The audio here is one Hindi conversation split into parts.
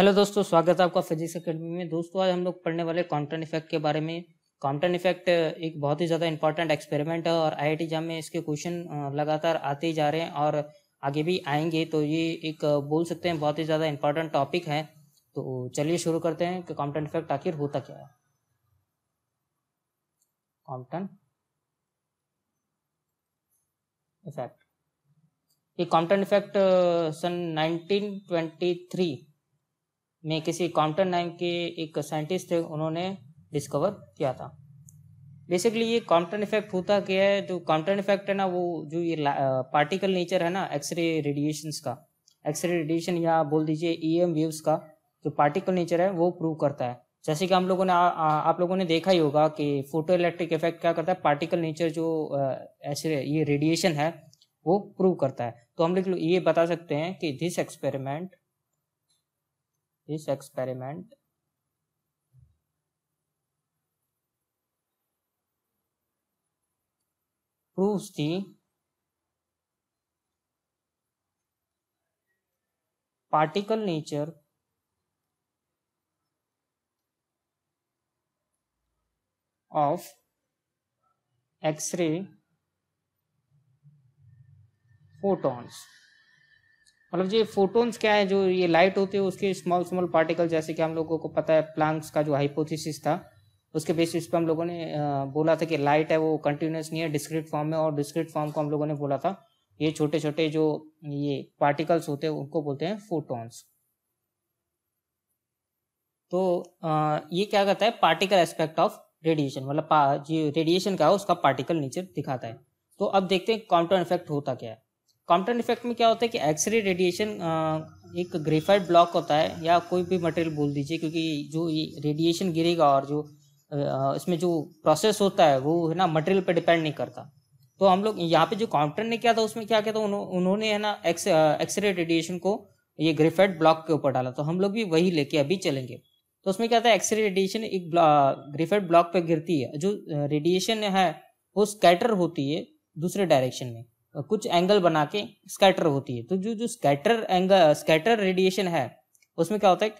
हेलो दोस्तों स्वागत है आपका फिजिक्स अकेडमी में दोस्तों आज हम लोग पढ़ने वाले कॉम्पटन इफेक्ट के बारे में कॉम्पटन इफेक्ट एक बहुत ही ज़्यादा इंपॉर्टेंट एक्सपेरिमेंट है और आई आई में इसके क्वेश्चन लगातार आते ही जा रहे हैं और आगे भी आएंगे तो ये एक बोल सकते हैं बहुत ही ज़्यादा इंपॉर्टेंट टॉपिक है तो चलिए शुरू करते हैं कि कॉम्पटन इफेक्ट आखिर होता क्या है कॉम्पटन इफेक्ट ये कॉम्पटन इफेक्ट सन नाइनटीन में किसी कॉम्पटन नाइन के एक साइंटिस्ट थे उन्होंने डिस्कवर किया था बेसिकली ये काउंटर इफेक्ट होता क्या है जो कॉम्पटन इफेक्ट है ना वो जो ये पार्टिकल नेचर है ना एक्सरे रेडिएशंस का एक्सरे रेडिएशन या बोल दीजिए ई एम वेव्स का जो पार्टिकल नेचर है वो प्रूव करता है जैसे कि हम लोगों ने आ, आ, आप लोगों ने देखा ही होगा कि फोटो इलेक्ट्रिक इफेक्ट क्या करता है पार्टिकल नेचर जो ऐसे ये रेडिएशन है वो प्रूव करता है तो हम लोग ये बता सकते हैं कि this experiment this experiment proves the particle nature of X-ray photons. मतलब जो फोटोन्स क्या है जो ये लाइट होते हैं उसके स्मॉल स्मॉल पार्टिकल जैसे कि हम लोगों को पता है प्लांक्स का जो हाइपोथेसिस था उसके बेसिस पे हम लोगों ने बोला था कि लाइट है वो कंटिन्यूस नहीं है डिस्क्रिट फॉर्म में और डिस्क्रिट फॉर्म को हम लोगों ने बोला था ये छोटे छोटे जो ये पार्टिकल्स होते हैं उनको बोलते हैं फोटोन्स तो ये क्या कहता है पार्टिकल एस्पेक्ट ऑफ रेडिएशन मतलब जो रेडिएशन का है उसका पार्टिकल नेचर दिखाता है तो अब देखते हैं काउंटर इफेक्ट होता क्या है कॉम्पटन इफेक्ट में क्या होता है कि एक्सरे रेडिएशन एक ग्रेफाइट ब्लॉक होता है या कोई भी मटेरियल बोल दीजिए क्योंकि जो ये रेडिएशन गिरेगा और जो इसमें जो प्रोसेस होता है वो है ना मटेरियल पर डिपेंड नहीं करता तो हम लोग यहाँ पे जो काउंटर ने किया था उसमें क्या किया था उन, उन्होंने है ना एक्स एक्सरे रेडिएशन को ये ग्रेफाइट ब्लॉक के ऊपर डाला तो हम लोग भी वही लेके अभी चलेंगे तो उसमें क्या था एक्सरे रेडिएशन एक ग्रेफाइट ब्लॉक पे गिरती है जो रेडिएशन है वो स्कैटर होती है दूसरे डायरेक्शन में कुछ एंगल बना के स्कैटर होती है तो जो जो स्कैटर एंगल स्कैटर रेडिएशन है उसमें क्या होता है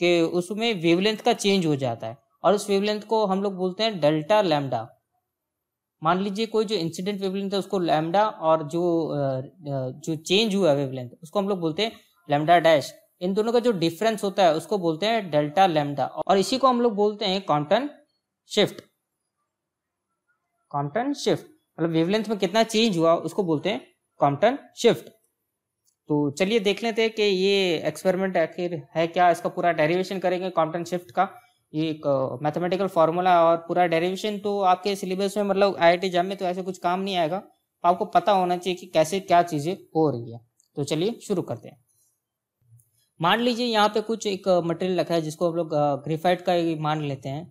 कि उसमें वेवलेंथ का चेंज हो जाता है और उस वेवलेंथ को हम लोग बोलते हैं डेल्टा लैमडा मान लीजिए कोई जो इंसिडेंट वेवलेंथ है उसको लैमडा और जो जो चेंज हुआ वेवलेंथ उसको हम लोग बोलते हैं लैमडा डैश इन दोनों का जो डिफरेंस होता है उसको बोलते हैं डेल्टा लैमडा और इसी को हम लोग बोलते हैं कॉन्टन शिफ्ट कॉन्टन शिफ्ट मतलब वेवलेंथ में कितना चेंज हुआ उसको बोलते हैं कॉम्पटन शिफ्ट तो चलिए देख लेते हैं कि ये एक्सपेरिमेंट आखिर है क्या इसका पूरा डेरिवेशन करेंगे कॉम्पटन शिफ्ट का ये एक मैथमेटिकल फार्मूला और पूरा डेरिवेशन तो आपके सिलेबस में मतलब आईआईटी जाम में तो ऐसे कुछ काम नहीं आएगा आपको पता होना चाहिए कि कैसे क्या चीज़ें हो रही है तो चलिए शुरू करते हैं मान लीजिए यहाँ पे कुछ एक मटेरियल रखा है जिसको हम लोग ग्रेफाइट का मान लेते हैं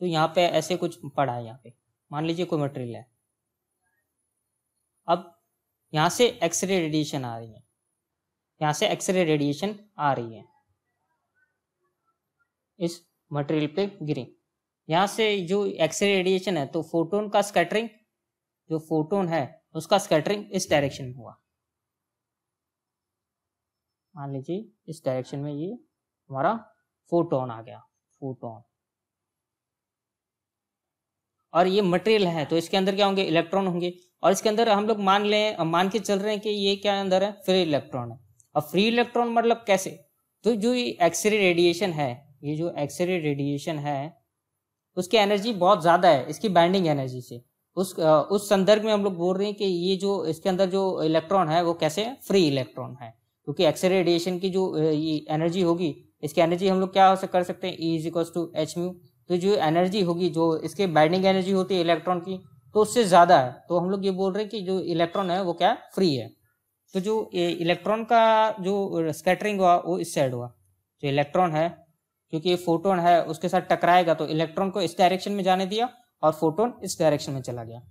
तो यहाँ पे ऐसे कुछ पड़ा है यहाँ पे मान लीजिए कोई मटेरियल है अब यहाँ से एक्सरे रेडिएशन आ रही है यहाँ से एक्सरे रेडिएशन आ रही है इस मटेरियल पे गिरी यहाँ से जो एक्सरे रेडिएशन है तो फोटोन का स्कैटरिंग जो फोटोन है उसका स्कैटरिंग इस डायरेक्शन में हुआ मान लीजिए इस डायरेक्शन में ये हमारा फोटोन आ गया फोटोन और ये मटेरियल है तो इसके अंदर क्या होंगे इलेक्ट्रॉन होंगे और इसके अंदर हम लोग मान लें मान के चल रहे हैं कि ये क्या अंदर है फ्री इलेक्ट्रॉन है और फ्री इलेक्ट्रॉन मतलब कैसे तो जो ये एक्सरे रेडिएशन है ये जो एक्सरे रेडिएशन है उसकी एनर्जी बहुत ज़्यादा है इसकी बाइंडिंग एनर्जी से उस उस संदर्भ में हम लोग बोल रहे हैं कि ये जो इसके अंदर जो इलेक्ट्रॉन है वो कैसे फ्री इलेक्ट्रॉन है क्योंकि एक्सरे रेडिएशन की जो ये एनर्जी होगी इसकी एनर्जी हम लोग क्या कर सकते हैं E is equals to H mu तो जो एनर्जी होगी जो इसके बाइंडिंग एनर्जी होती है इलेक्ट्रॉन की तो उससे ज़्यादा है तो हम लोग ये बोल रहे हैं कि जो इलेक्ट्रॉन है वो क्या फ्री है तो जो इलेक्ट्रॉन का जो स्कैटरिंग हुआ वो इस साइड हुआ जो इलेक्ट्रॉन है क्योंकि फोटोन है उसके साथ टकराएगा तो इलेक्ट्रॉन को इस डायरेक्शन में जाने दिया और फोटोन इस डायरेक्शन में चला गया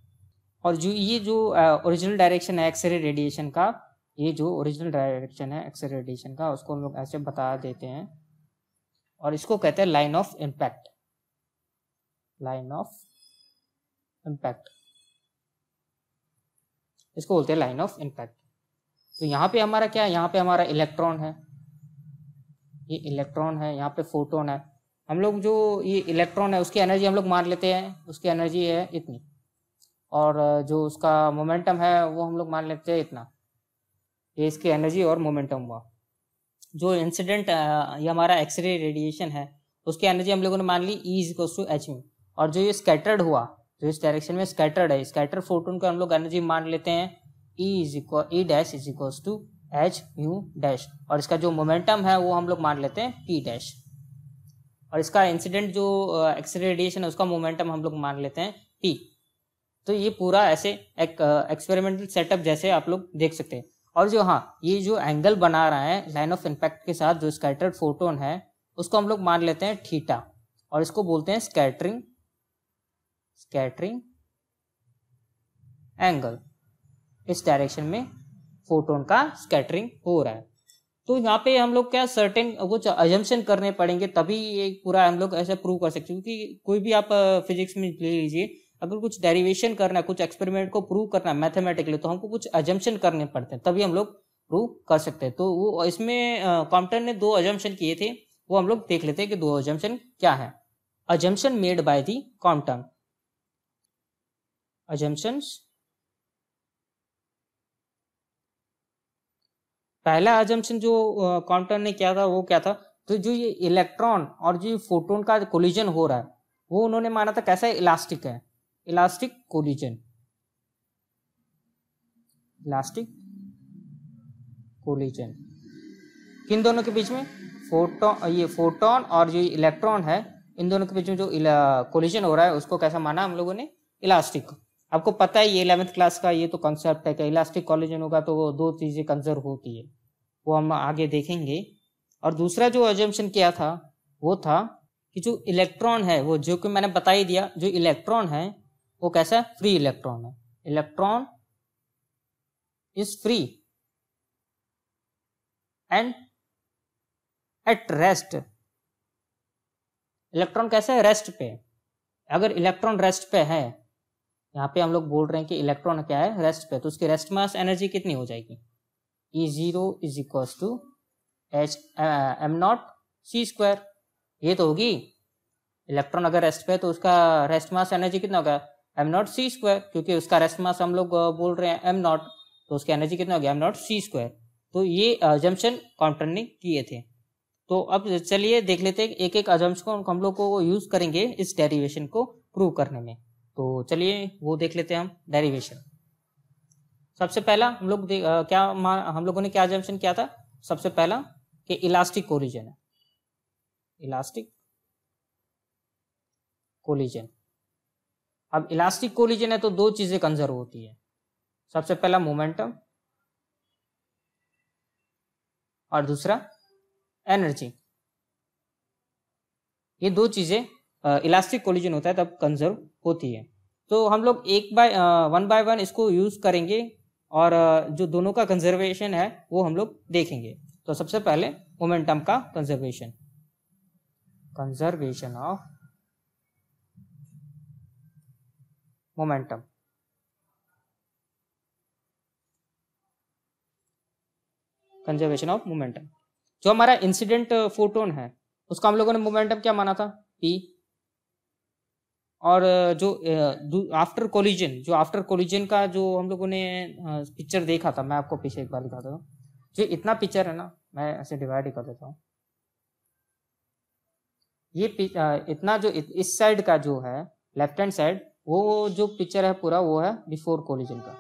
और जो ये जो ओरिजिनल डायरेक्शन है एक्सरे रेडिएशन का ये जो ओरिजिनल डायरेक्शन है एक्सरे रेडिएशन का उसको हम लोग ऐसे बता देते हैं और इसको कहते हैं line of impact line of impact इसको बोलते हैं लाइन ऑफ इम्पैक्ट तो यहाँ पे हमारा क्या है यहाँ पे हमारा इलेक्ट्रॉन है ये इलेक्ट्रॉन है यहाँ पे फोटोन है हम लोग जो ये इलेक्ट्रॉन है उसकी एनर्जी हम लोग मान लेते हैं उसकी एनर्जी है इतनी और जो उसका मोमेंटम है वो हम लोग मान लेते हैं इतना ये इसकी एनर्जी और मोमेंटम हुआ जो इंसिडेंट ये हमारा एक्सरे रेडिएशन है उसकी एनर्जी हम लोगों ने मान ली E is equal to H U और जो ये स्कैटर्ड हुआ जो इस डायरेक्शन में स्कैटर्ड है स्कैटर फोटोन को हम लोग एनर्जी मान लेते हैं E is equal E dash is equal to H U dash और इसका जो मोमेंटम है वो हम लोग मान लेते हैं पी डैश और इसका इंसिडेंट जो एक्सरे रेडिएशन है उसका मोमेंटम हम लोग मान लेते हैं पी तो ये पूरा ऐसे एक एक्सपेरिमेंटल सेटअप जैसे आप लोग देख सकते हैं और जो हाँ ये जो एंगल बना रहा है लाइन ऑफ इंपैक्ट के साथ जो स्कैटर्ड फोटोन है उसको हम लोग मान लेते हैं थीटा और इसको बोलते हैं स्कैटरिंग स्कैटरिंग एंगल इस डायरेक्शन में फोटोन का स्कैटरिंग हो रहा है तो यहाँ पे हम लोग क्या सर्टेन कुछ एजम्पन करने पड़ेंगे तभी ये पूरा हम लोग ऐसा प्रूव कर सकते हैं क्योंकि कोई भी आप फिजिक्स में ले लीजिए अगर कुछ डेरिवेशन करना है कुछ एक्सपेरिमेंट को प्रूव करना है मैथमेटिकली तो हमको कुछ एजम्पन करने पड़ते हैं तभी हम लोग प्रूव कर सकते हैं तो वो इसमें कॉम्पटन ने दो एजम्पन किए थे वो हम लोग देख लेते हैं कि दो एजम्पन क्या है assumption made by the Compton assumptions पहला अजम्पन जो काउंटर ने किया था वो क्या था तो जो ये इलेक्ट्रॉन और जो फोटोन का कोलिजन हो रहा है वो उन्होंने माना था कैसा इलास्टिक है इलास्टिक कोलिजन इलास्टिक कोलिजन किन दोनों के बीच में फोटोन ये फोटोन और जो इलेक्ट्रॉन है इन दोनों के बीच में जो कोलिजन हो रहा है उसको कैसा माना हम लोगों ने इलास्टिक आपको पता है ये इलेवेंथ क्लास का ये तो कॉन्सेप्ट है कि इलास्टिक कॉलेजन होगा तो वो दो चीज़ें कंजर्व होती है वो हम आगे देखेंगे और दूसरा जो एजम्पन किया था वो था कि जो इलेक्ट्रॉन है वो जो कि मैंने बता ही दिया जो इलेक्ट्रॉन है वो कैसा है फ्री इलेक्ट्रॉन है electron is free and at rest electron कैसा है रेस्ट पे अगर इलेक्ट्रॉन रेस्ट पे है यहाँ पे हम लोग बोल रहे हैं कि इलेक्ट्रॉन क्या है रेस्ट पे तो उसके रेस्ट मास एनर्जी कितनी हो जाएगी E zero is equal to H M naught C square ये तो होगी इलेक्ट्रॉन अगर रेस्ट पे तो उसका रेस्ट मास एनर्जी कितना होगा एम नॉट सी स्क्वायर क्योंकि उसका रेस्ट मास हम लोग uh, बोल रहे हैं एम नॉट तो उसकी एनर्जी कितना होगी एम नॉट सी स्क्वायर तो ये अजम्पन uh, काउंटर ने किए थे तो अब चलिए देख लेते हैं एक एक अजम्पन को हम लोग को यूज करेंगे इस डेरिवेशन को प्रूव करने में तो चलिए वो देख लेते हैं हम डेरिवेशन सबसे पहला हम लोग क्या हम लोगों ने क्या जम्पन किया था सबसे पहला कि इलास्टिक कोलिजन है इलास्टिक कोलिजन अब इलास्टिक कोलिजन है तो दो चीजें कंजर्व होती है सबसे पहला मोमेंटम और दूसरा एनर्जी ये दो चीजें इलास्टिक कोलिजन होता है तब कंजर्व होती है तो हम लोग एक बाय वन बाय वन इसको यूज़ करेंगे और जो दोनों का कंजर्वेशन है वो हम लोग देखेंगे तो सबसे पहले मोमेंटम का conservation conservation of momentum conservation of momentum जो हमारा इंसिडेंट फोटोन है उसका हम लोगों ने मोमेंटम क्या माना था पी और जो आफ्टर कोलिजन जो आफ्टर कोलिजन का जो हम लोगों ने पिक्चर देखा था मैं आपको पीछे एक बार दिखाता हूँ जो इतना पिक्चर है ना मैं ऐसे डिवाइड ही कर देता हूँ ये इतना जो इस साइड का जो है लेफ्ट हैंड साइड वो जो पिक्चर है पूरा वो है बिफोर कोलिजन का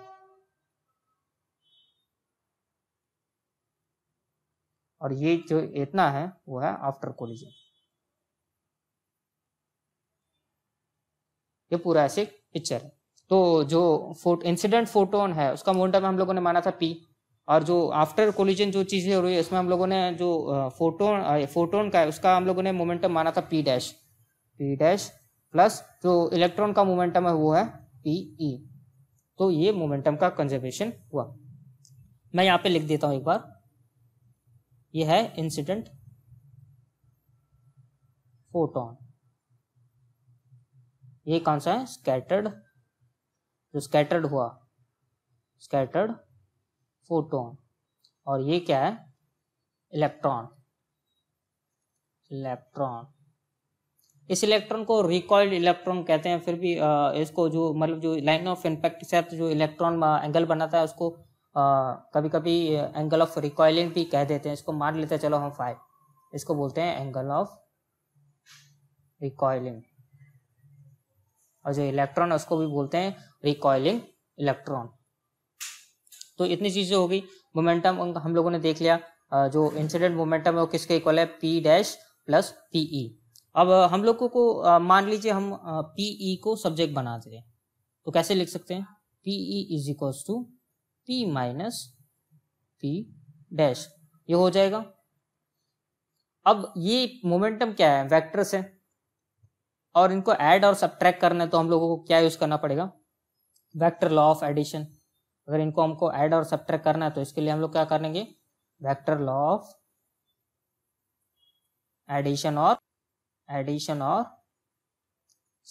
और ये जो इतना है वो है आफ्टर कोलिजन ये पूरा ऐसे पिक्चर है तो जो फोट, इंसिडेंट फोटोन है उसका मोमेंटम हम लोगों ने माना था पी और जो आफ्टर कोलिजन जो चीज़ें हो रही है उसमें हम लोगों ने जो फोटोन फोटोन का है उसका हम लोगों ने मोमेंटम माना था P dash P dash plus जो इलेक्ट्रॉन का मोमेंटम है वो है पी ई e। तो ये मोमेंटम का कंजर्वेशन हुआ मैं यहाँ पे लिख देता हूँ एक बार ये है इंसिडेंट फोटोन ये कौन सा है स्कैटर्ड जो स्कैटर्ड हुआ स्कैटर्ड फोटोन और ये क्या है इलेक्ट्रॉन इलेक्ट्रॉन इस इलेक्ट्रॉन को रिकॉइल्ड इलेक्ट्रॉन कहते हैं फिर भी आ, इसको जो मतलब जो लाइन ऑफ के से जो इलेक्ट्रॉन एंगल बनाता है उसको आ, कभी कभी एंगल ऑफ रिकॉइलिंग भी कह देते हैं इसको मान लेते हैं चलो हम फाइव इसको बोलते हैं एंगल ऑफ रिकॉइलिंग और जो इलेक्ट्रॉन है उसको भी बोलते हैं रिकॉयलिंग इलेक्ट्रॉन तो इतनी चीजें हो गई मोमेंटम हम लोगों ने देख लिया जो इंसिडेंट मोमेंटम है वो किसके इक्वल है पी डैश प्लस पीई अब हम लोगों को मान लीजिए हम पीई e को सब्जेक्ट बना दे तो कैसे लिख सकते हैं P E is equals to P minus P dash ये हो जाएगा अब ये मोमेंटम क्या है वेक्टर्स है और इनको ऐड और सब्ट्रैक्ट करना है तो हम लोगों को क्या यूज़ करना पड़ेगा वेक्टर लॉ ऑफ एडिशन अगर इनको हमको ऐड और सब्ट्रैक्ट करना है तो इसके लिए हम लोग क्या करेंगे वेक्टर लॉ ऑफ एडिशन और एडिशन और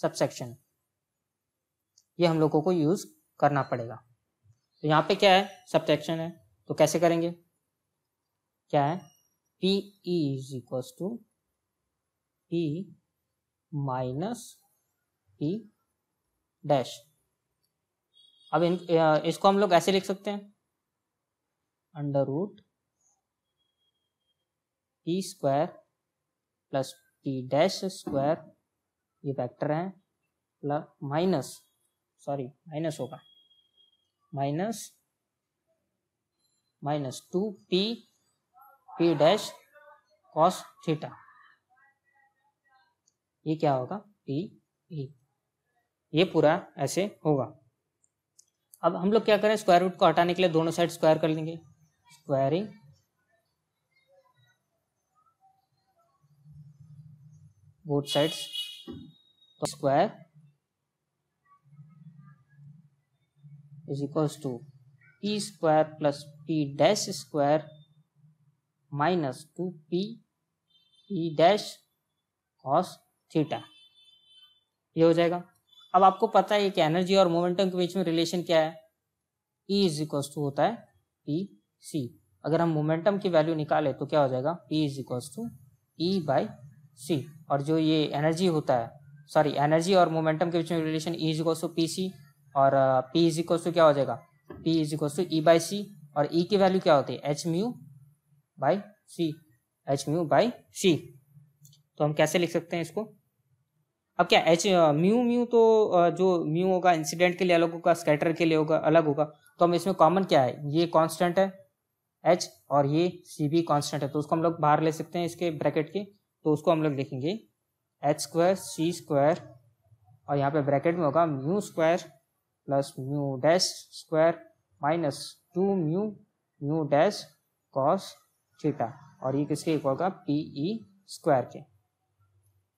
सबसेक्शन ये हम लोगों को यूज करना पड़ेगा तो यहाँ पे क्या है सब्सेक्शन है तो कैसे करेंगे क्या है P is equals to P minus P dash अब इन इसको हम लोग ऐसे लिख सकते हैं under root P square plus P dash square ये वेक्टर हैं प्लस माइनस सॉरी माइनस होगा minus minus two P P dash cos theta ये क्या होगा पी ई e. ये पूरा ऐसे होगा अब हम लोग क्या करें स्क्वायर रूट को हटाने के लिए दोनों साइड स्क्वायर कर लेंगे स्क्वायरिंग बोथ साइड्स तो square is equals to P square plus P dash square minus two P P dash cos theta ये हो जाएगा अब आपको पता है कि एनर्जी और मोमेंटम के बीच में रिलेशन क्या है ई इज इक्व टू होता है पी सी अगर हम मोमेंटम की वैल्यू निकाले तो क्या हो जाएगा P is equal to E by C और जो ये एनर्जी होता है सॉरी एनर्जी और मोमेंटम के बीच में relation E is equal to P C और पी इज इक्व टू क्या हो जाएगा P is equal to E by C और ई e की वैल्यू क्या होती है H mu by C H mu by C तो हम कैसे लिख सकते हैं इसको अब क्या एच म्यू म्यू तो जो म्यू होगा इंसिडेंट के लिए अलग होगा स्कैटर के लिए होगा अलग होगा तो हम इसमें कॉमन क्या है ये कांस्टेंट है एच और ये सी बी कॉन्स्टेंट है तो उसको हम लोग बाहर ले सकते हैं इसके ब्रैकेट के तो उसको हम लोग लिखेंगे एच स्क्वायर सी स्क्वायर और यहाँ पे ब्रैकेट में होगा mu square plus mu dash square minus two mu mu dash cos theta और ये किसके होगा पी ई स्क्वायर के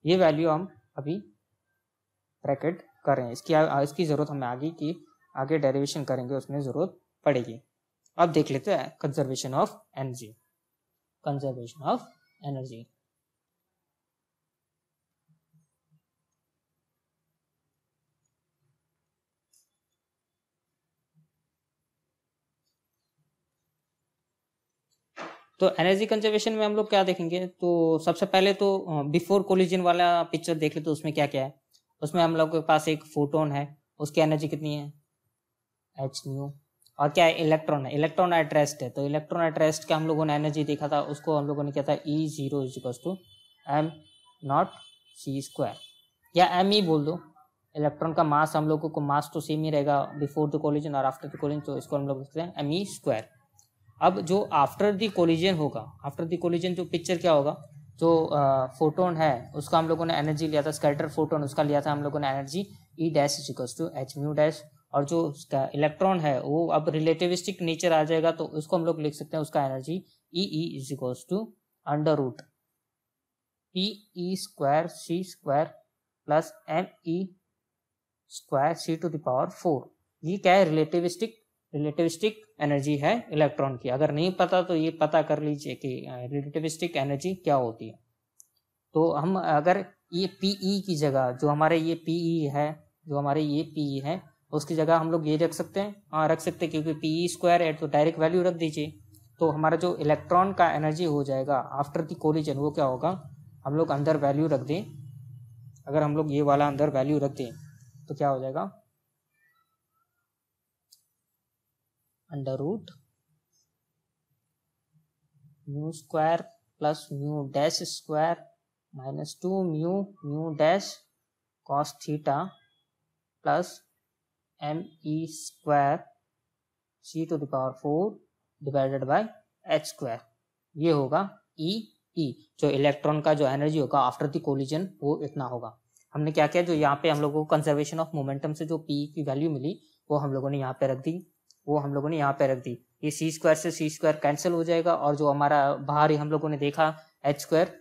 ये वैल्यू हम अभी ब्रैकेट कर रहे हैं इसकी आ, इसकी ज़रूरत हमें आगे की आगे डेरिवेशन करेंगे उसमें ज़रूरत पड़ेगी अब देख लेते हैं conservation of energy conservation of energy तो एनर्जी कंजर्वेशन में हम लोग क्या देखेंगे तो सबसे पहले तो बिफोर कोलिजन वाला पिक्चर देख ले तो उसमें क्या क्या है उसमें हम लोग के पास एक फोटोन है उसकी एनर्जी कितनी है एच न्यू और क्या है इलेक्ट्रॉन है इलेक्ट्रॉन एट्रेस्ट है तो इलेक्ट्रॉन एट्रेस्ट का हम लोगों ने एनर्जी देखा था उसको हम लोगों ने क्या था E zero is equals to M naught C square या एम ई बोल दो इलेक्ट्रॉन का मास हम लोगों को मास तो सेम ही रहेगा बिफोर द कोलिजन और आफ्टर द कोलिजन तो इसको हम लोग देखते हैं एम ई स्क्वायर अब जो आफ्टर दी कोलिजन होगा आफ्टर दी कोलिजन जो पिक्चर क्या होगा जो फोटोन है उसका हम लोगों ने एनर्जी लिया था स्कैटर फोटोन उसका लिया था हम लोगों ने energy E dash is equals to H mu dash और जो उसका इलेक्ट्रॉन है वो अब रिलेटिविस्टिक नेचर आ जाएगा तो उसको हम लोग लिख सकते हैं उसका energy E E is equals to under root P E square C square plus M E square C to power four ये क्या है रिलेटिविस्टिक रिलेटिविस्टिक एनर्जी है इलेक्ट्रॉन की अगर नहीं पता तो ये पता कर लीजिए कि रिलेटिविस्टिक एनर्जी क्या होती है तो हम अगर ये पीई e की जगह जो हमारे ये पीई e है जो हमारे ये पीई e है उसकी जगह हम लोग ये रख सकते हैं हाँ रख सकते हैं क्योंकि पीई स्क्वायर है तो डायरेक्ट वैल्यू रख दीजिए तो हमारा जो इलेक्ट्रॉन का एनर्जी हो जाएगा आफ्टर दी कोलिजन वो क्या होगा हम लोग अंदर वैल्यू रख दें अगर हम लोग ये वाला अंदर वैल्यू रख दें तो क्या हो जाएगा under root mu square plus mu dash square minus two mu mu dash cos theta plus M E square C to power four divided by H square ये होगा ई e, ई e, जो इलेक्ट्रॉन का जो एनर्जी होगा आफ्टर द कोलिजन वो इतना होगा हमने क्या किया जो यहाँ पे हम लोगों को कंजर्वेशन ऑफ मोमेंटम से जो पी की वैल्यू मिली वो हम लोगों ने यहाँ पे रख दी वो हम लोगों ने यहाँ पे रख दी ये सी स्क्वायर से सी स्क्वायर कैंसिल हो जाएगा और जो हमारा बाहर ही हम लोगों ने देखा H square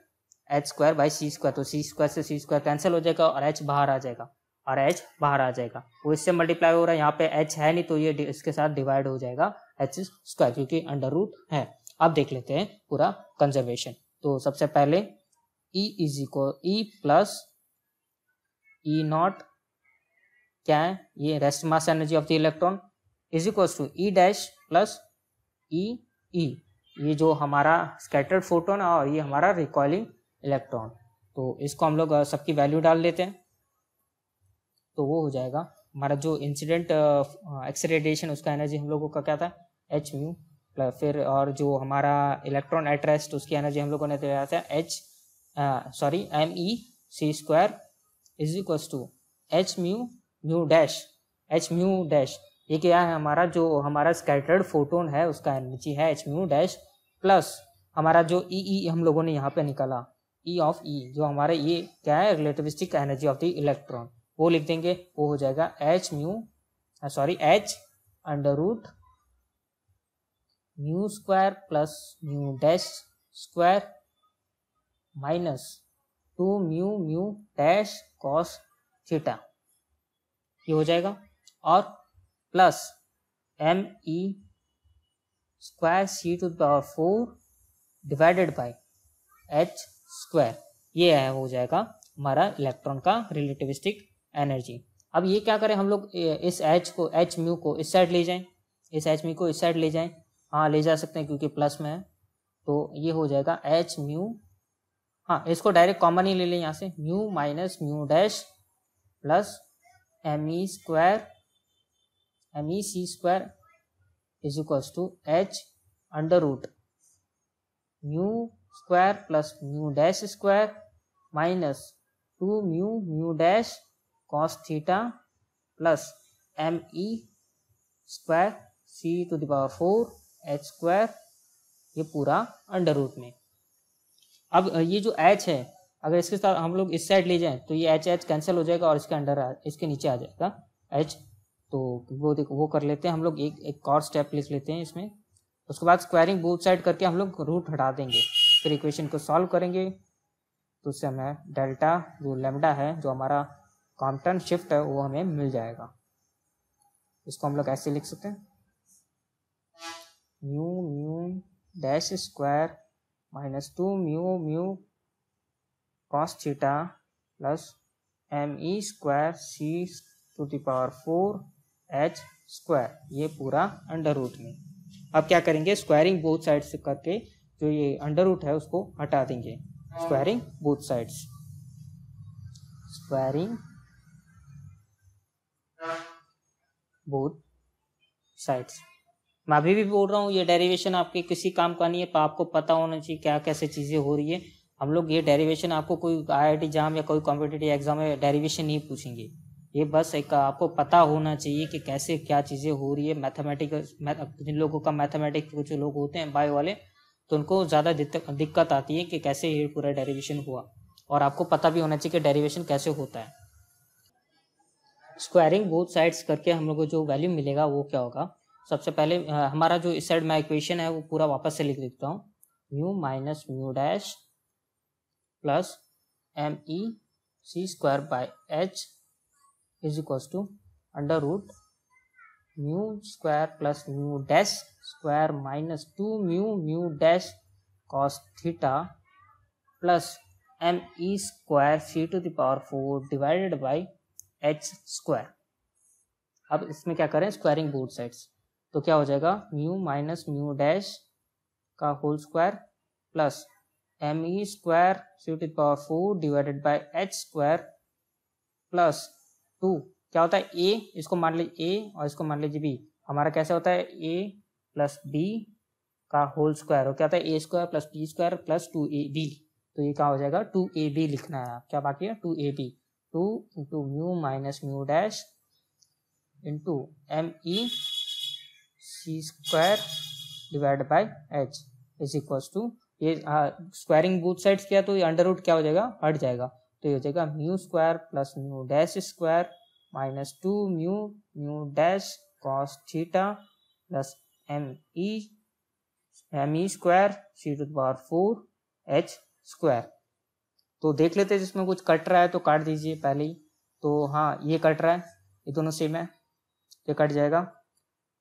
H square by C square तो सी स्क्वायर से सी स्क्वायर कैंसिल हो जाएगा और एच बाहर आ जाएगा और एच बाहर आ जाएगा वो इससे मल्टीप्लाई हो रहा है यहाँ पे एच है नहीं तो ये इसके साथ डिवाइड हो जाएगा एच स्क्वायर क्योंकि अंडर रूट है अब देख लेते हैं पूरा कंजर्वेशन तो सबसे पहले E is equal E plus E naught क्या है ये rest mass energy of the electron is equals to E dash plus E E ये जो हमारा स्कैटर्ड फोटोन और ये हमारा रिकॉलिंग इलेक्ट्रॉन तो इसको हम लोग सबकी वैल्यू डाल लेते हैं तो वो हो जाएगा हमारा जो इंसिडेंट एक्सरेडिएशन रेडिएशन उसका एनर्जी हम लोगों का क्या था एच म्यू फिर और जो हमारा इलेक्ट्रॉन एट्रेस्ट उसकी एनर्जी हम लोगों ने दिया था H sorry M E C square is equals to H mu mu dash H mu dash ये क्या है हमारा जो हमारा स्कैटर्ड फोटोन है उसका एनर्जी है एच म्यू डैश प्लस हमारा जो ई e, ई e हम लोगों ने यहाँ पे निकाला ई ऑफ ई जो हमारा ये क्या है relativistic energy of the electron वो लिख देंगे वो हो जाएगा H mu sorry H under root mu square plus mu dash square minus two mu mu dash cos theta ये हो जाएगा और plus M E square C to power four divided by H square ये है हो जाएगा हमारा इलेक्ट्रॉन का रिलेटिविस्टिक एनर्जी अब ये क्या करें हम लोग इस एच को एच म्यू को इस साइड ले जाएं इस एच म्यू को इस साइड ले जाएं हाँ ले जा सकते हैं क्योंकि प्लस में है तो ये हो जाएगा एच म्यू हाँ इसको डायरेक्ट कॉमन ही ले लें यहाँ से mu minus mu dash plus M E square M E C square is equals to H under root mu square plus mu dash square minus two mu mu dash cos theta plus M E square C to power four H square ये पूरा अंडर रूट में अब ये जो एच है अगर इसके साथ हम लोग इस साइड ले जाएं तो ये एच एच कैंसिल हो जाएगा और इसके अंडर इसके नीचे आ जाएगा एच तो वो देखो वो कर लेते हैं हम लोग एक एक और स्टेप लिख लेते हैं इसमें उसके बाद स्क्वायरिंग बोथ साइड करके हम लोग रूट हटा देंगे फिर इक्वेशन को सॉल्व करेंगे तो उससे हमें डेल्टा जो लेमडा है जो हमारा कॉम्पटन शिफ्ट है वो हमें मिल जाएगा इसको हम लोग ऐसे लिख सकते हैं mu mu dash square minus two mu mu cos theta plus M E square C to power power four H square ये पूरा अंडर रूट में अब क्या करेंगे स्क्वायरिंग बोथ साइड करके जो ये अंडर रूट है उसको हटा देंगे squaring both sides squaring both sides मैं अभी भी बोल रहा हूँ ये डेरिवेशन आपके किसी काम का नहीं है पर तो आपको पता होना चाहिए क्या कैसे चीज़ें हो रही है हम लोग ये डेरिवेशन आपको कोई आई टी एग्जाम या कोई कॉम्पिटेटिव एग्जाम में डेरिवेशन नहीं पूछेंगे ये बस एक आपको पता होना चाहिए कि कैसे क्या चीज़ें हो रही है मैथमेटिक्स जिन लोगों का मैथमेटिक्स कुछ लोग होते हैं बायो वाले तो उनको ज़्यादा दिक्कत आती है कि कैसे ये पूरा डेरिवेशन हुआ और आपको पता भी होना चाहिए कि डेरिवेशन कैसे होता है स्क्वायरिंग बोथ साइड्स करके हम लोग को जो वैल्यू मिलेगा वो क्या होगा सबसे पहले हमारा जो इस साइड में इक्वेशन है वो पूरा वापस से लिख देता हूँ mu minus mu dash plus M E C square by H is equals to under root mu square plus mu dash square minus two mu mu dash cos theta plus M E square C to power four divided by H square अब इसमें क्या करें स्क्वायरिंग बोथ साइड्स तो क्या हो जाएगा म्यू माइनस म्यू डैश का whole square plus M E square C to power four divided by H square plus two क्या होता है ए इसको मान लीजिए ए और इसको मान लीजिए बी हमारा कैसे होता है ए प्लस बी का होल स्क्वायर हो क्या होता है A square plus B square plus two A B तो ये क्या हो जाएगा टू ए बी लिखना है क्या बाकी है two A B two into mu minus mu dash into M E C square divide by H is equal to ये स्क्वायरिंग बूथ साइड्स किया तो ये अंडर रूट क्या हो जाएगा हट जाएगा तो ये हो जाएगा mu square plus mu dash square minus two mu mu dash cos theta plus M E M E square C to power four H square तो देख लेते हैं जिसमें कुछ कट रहा है तो काट दीजिए पहले ही तो हाँ ये कट रहा है ये दोनों सेम है ये कट जाएगा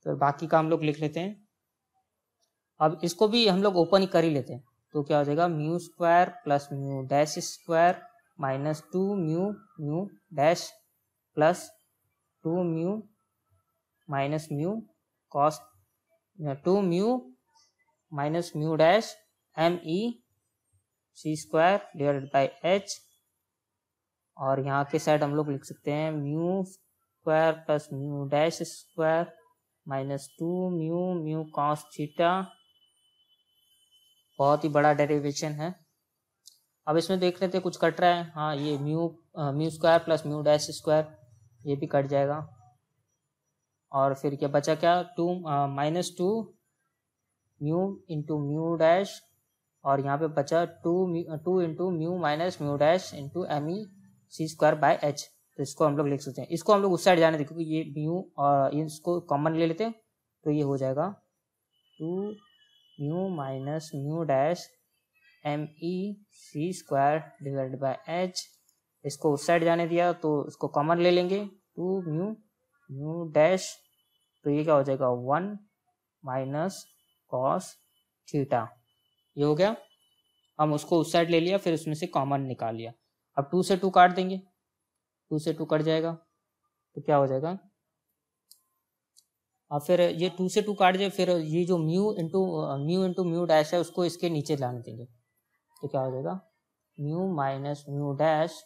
फिर तो बाकी का हम लोग लिख लेते हैं अब इसको भी हम लोग ओपन ही कर ही लेते हैं तो क्या हो जाएगा mu square plus mu dash square minus two mu mu dash plus two mu minus mu cos two mu minus mu dash M E C square divided by H और यहाँ के साइड हम लोग लिख सकते हैं mu square plus mu dash square minus two mu mu cos theta बहुत ही बड़ा डेरिवेशन है अब इसमें देख लेते हैं कुछ कट रहा है हाँ ये mu mu square plus mu dash square ये भी कट जाएगा और फिर क्या बचा क्या two minus two mu into mu dash और यहाँ पे बचा two two into mu minus mu dash into M E C square by H तो इसको हम लोग लिख सकते हैं इसको हम लोग उस साइड जाने देखो क्योंकि ये म्यू और इसको कॉमन ले लेते हैं तो ये हो जाएगा two mu minus mu dash M E C square divide by H इसको उस साइड जाने दिया तो इसको कॉमन ले लेंगे टू म्यू म्यू डैश तो ये क्या हो जाएगा वन माइनस कॉस थीटा ये हो गया हम उसको उस साइड ले लिया फिर उसमें से कॉमन निकाल लिया अब टू से टू काट देंगे टू से टू कट जाएगा तो क्या हो जाएगा और फिर ये टू से टू काट जाए फिर ये जो mu into mu into mu dash है उसको इसके नीचे लाने देंगे तो क्या हो जाएगा mu minus mu dash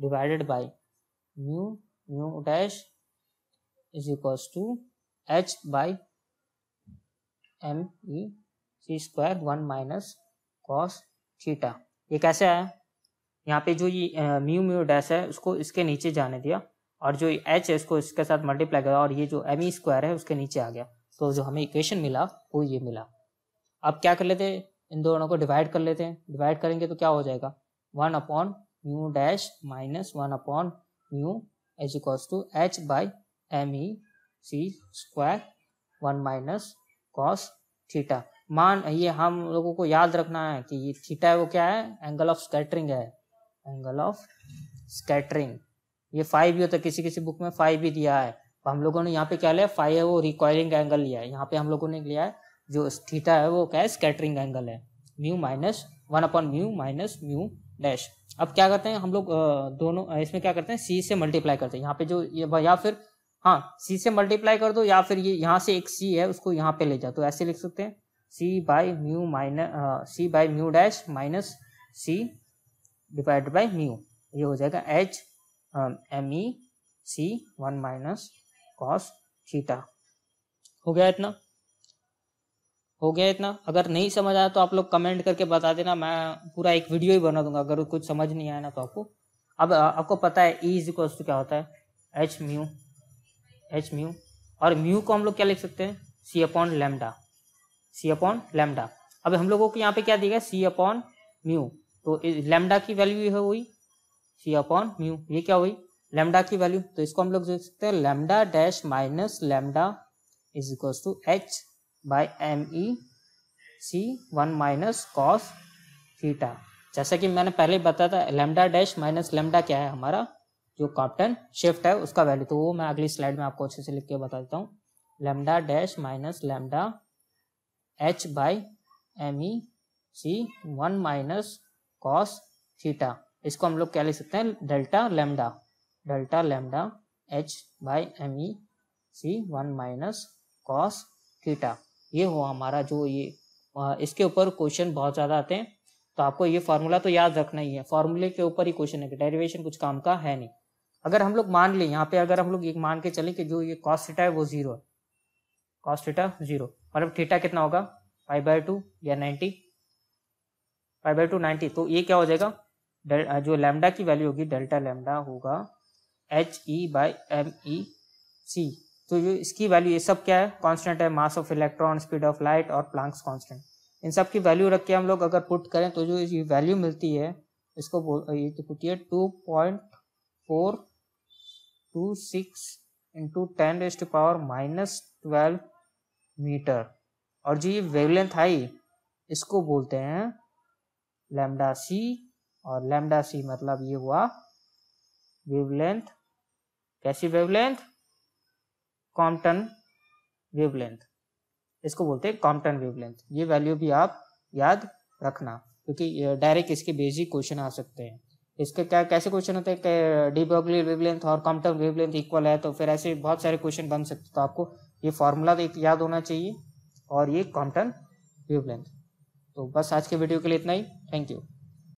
divided by mu mu dash is equals to H by M E C square one minus cos theta ये कैसे आया यहाँ पे जो ये म्यू म्यू डैश है उसको इसके नीचे जाने दिया और जो एच है उसको इसके साथ मल्टीप्लाई किया और ये जो एम ई स्क्वायर है उसके नीचे आ गया तो जो हमें इक्वेशन मिला वो ये मिला अब क्या कर लेते इन दोनों को डिवाइड कर लेते हैं डिवाइड करेंगे तो क्या हो जाएगा one upon mu dash minus one upon mu H equals to H by M E C square one minus cos theta मान ये हम लोगों को याद रखना है कि ये थीटा है वो क्या है एंगल ऑफ स्कैटरिंग है एंगल ऑफ स्कैटरिंग ये फाइव भी होता तो है किसी किसी बुक में फाइव भी दिया है हम लोगों ने यहाँ पे क्या लिया फाइव है वो रिकॉयरिंग एंगल लिया है यहाँ पे हम लोगों ने लिया है जो थीटा है वो क्या है स्कैटरिंग एंगल है mu minus one upon mu minus mu dash अब क्या करते हैं हम लोग दोनों इसमें क्या करते हैं सी से मल्टीप्लाई करते हैं यहाँ पे जो ये या फिर हाँ सी से मल्टीप्लाई कर दो या फिर ये यहाँ से एक सी है उसको यहाँ पे ले जाओ तो ऐसे लिख सकते हैं C by mu minus C by mu dash minus C divide by mu ये हो जाएगा H M E C one minus cos theta हो गया इतना हो गया इतना अगर नहीं समझ आया तो आप लोग कमेंट करके बता देना मैं पूरा एक वीडियो ही बना दूंगा अगर कुछ समझ नहीं आया ना तो आपको अब आपको पता है ई इज इक्वल टू क्या होता है एच म्यू एच म्यू और म्यू को हम लोग क्या लिख सकते हैं C upon lambda C upon lambda अब हम लोगों को यहाँ पे क्या दिया सी अपॉन म्यू तो लेमडा की वैल्यू है हुई सी अपॉन म्यू ये क्या हुई लेमडा की वैल्यू तो इसको हम लोग देख सकते हैं lambda dash minus lambda is equal to H by M E C one minus cos theta जैसा कि मैंने पहले बताया था लेमडा डैश माइनस लेमडा क्या है हमारा जो कॉप्टन शिफ्ट है उसका वैल्यू तो वो मैं अगली स्लाइड में आपको अच्छे से लिख के बता देता हूँ lambda dash minus lambda H by M E C one minus cos theta इसको हम लोग क्या लिख सकते हैं delta lambda delta lambda H by M E C one minus cos theta ये हो हमारा जो ये इसके ऊपर क्वेश्चन बहुत ज़्यादा आते हैं तो आपको ये फार्मूला तो याद रखना ही है फार्मूले के ऊपर ही क्वेश्चन है डेरिवेशन कुछ काम का है नहीं अगर हम लोग मान लें यहाँ पे अगर हम लोग एक मान के चलें कि जो ये कॉस्ट थीटा है वो जीरो है कॉस्ट थीटा जीरो मतलब थीटा कितना होगा फाइव बाई टू या ninety five by two ninety तो ये क्या हो जाएगा जो लेमडा की वैल्यू होगी डेल्टा लेमडा होगा H E by M E C तो ये इसकी वैल्यू ये सब क्या है कांस्टेंट है mass of electron speed of light और प्लांक्स कांस्टेंट इन सब की वैल्यू रख के हम लोग अगर पुट करें तो जो ये वैल्यू मिलती है इसको बोल ये तो पुटिए two point four two six into ten raise to power minus twelve metre और जो ये वेवलेंथ आई इसको बोलते हैं लेमडा सी और लेमडा सी मतलब ये हुआ वेवलेंथ कैसी वेवलेंथ कॉम्पटन वेवलेंथ इसको बोलते हैं कॉम्पटन वेवलेंथ ये वैल्यू भी आप याद रखना क्योंकि डायरेक्ट इसके बेसिक क्वेश्चन आ सकते हैं इसके क्या कैसे क्वेश्चन होते हैं डी बर्गली वेवलेंथ और कॉम्पटन वेवलेंथ इक्वल है तो फिर ऐसे बहुत सारे क्वेश्चन बन सकते तो आपको ये फॉर्मूला याद होना चाहिए और ये कॉम्पटन वेवलेंथ तो बस आज के वीडियो के लिए इतना ही थैंक यू